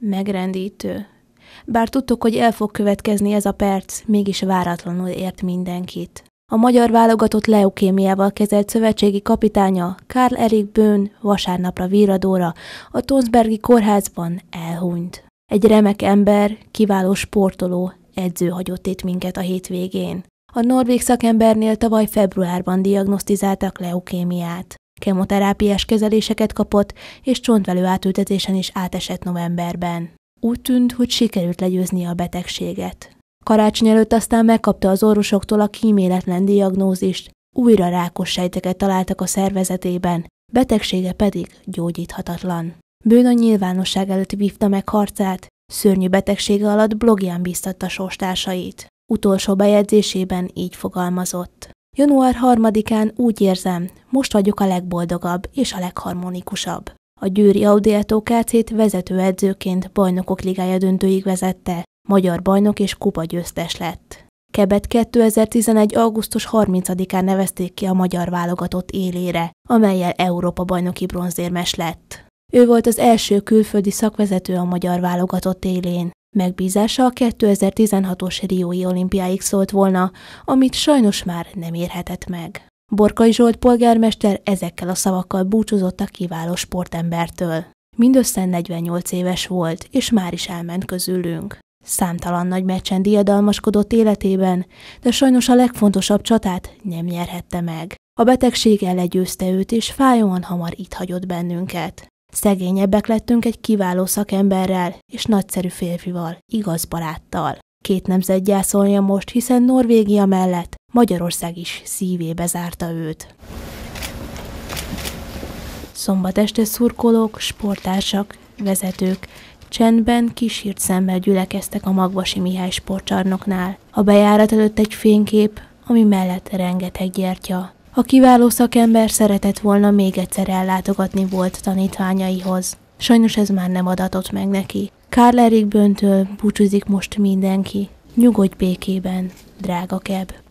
megrendítő. Bár tudtuk, hogy el fog következni ez a perc, mégis váratlanul ért mindenkit. A magyar válogatott leukémiával kezelt szövetségi kapitánya Karl Erik Bőn vasárnapra víradóra a Tonsbergi kórházban elhunyt. Egy remek ember, kiváló sportoló, edző hagyott itt minket a hétvégén. A norvég szakembernél tavaly februárban diagnosztizáltak leukémiát kemoterápiás kezeléseket kapott, és csontvelő átültetésen is átesett novemberben. Úgy tűnt, hogy sikerült legyőzni a betegséget. Karácsony előtt aztán megkapta az orvosoktól a kíméletlen diagnózist, újra rákos sejteket találtak a szervezetében, betegsége pedig gyógyíthatatlan. Bőn a nyilvánosság előtt vívta meg harcát, szörnyű betegsége alatt blogján bíztatta sóstársait. Utolsó bejegyzésében így fogalmazott. Január 3-án úgy érzem, most vagyok a legboldogabb és a legharmonikusabb. A Győri Audiato KC-t vezetőedzőként bajnokok ligája döntőig vezette, magyar bajnok és kupa győztes lett. Kebet 2011. augusztus 30-án nevezték ki a magyar válogatott élére, amelyel Európa bajnoki bronzérmes lett. Ő volt az első külföldi szakvezető a magyar válogatott élén, Megbízása a 2016-os Riói olimpiáig szólt volna, amit sajnos már nem érhetett meg. Borkai Zsolt polgármester ezekkel a szavakkal búcsúzott a kiváló sportembertől. Mindössze 48 éves volt, és már is elment közülünk. Számtalan nagy meccsen diadalmaskodott életében, de sajnos a legfontosabb csatát nem nyerhette meg. A betegség elegyőzte őt, és fájóan hamar itt hagyott bennünket. Szegényebbek lettünk egy kiváló szakemberrel és nagyszerű férfival, igaz baráttal. Két nemzet gyászolja most, hiszen Norvégia mellett Magyarország is szívébe zárta őt. Szombat este szurkolók, sportársak, vezetők csendben kisírt szemmel gyülekeztek a Magvasi Mihály sportcsarnoknál. A bejárat előtt egy fénykép, ami mellett rengeteg gyertya. A kiváló szakember szeretett volna még egyszer ellátogatni volt tanítványaihoz. Sajnos ez már nem adatott meg neki. Karl Erik Böntől búcsúzik most mindenki. Nyugodj békében, drága Keb.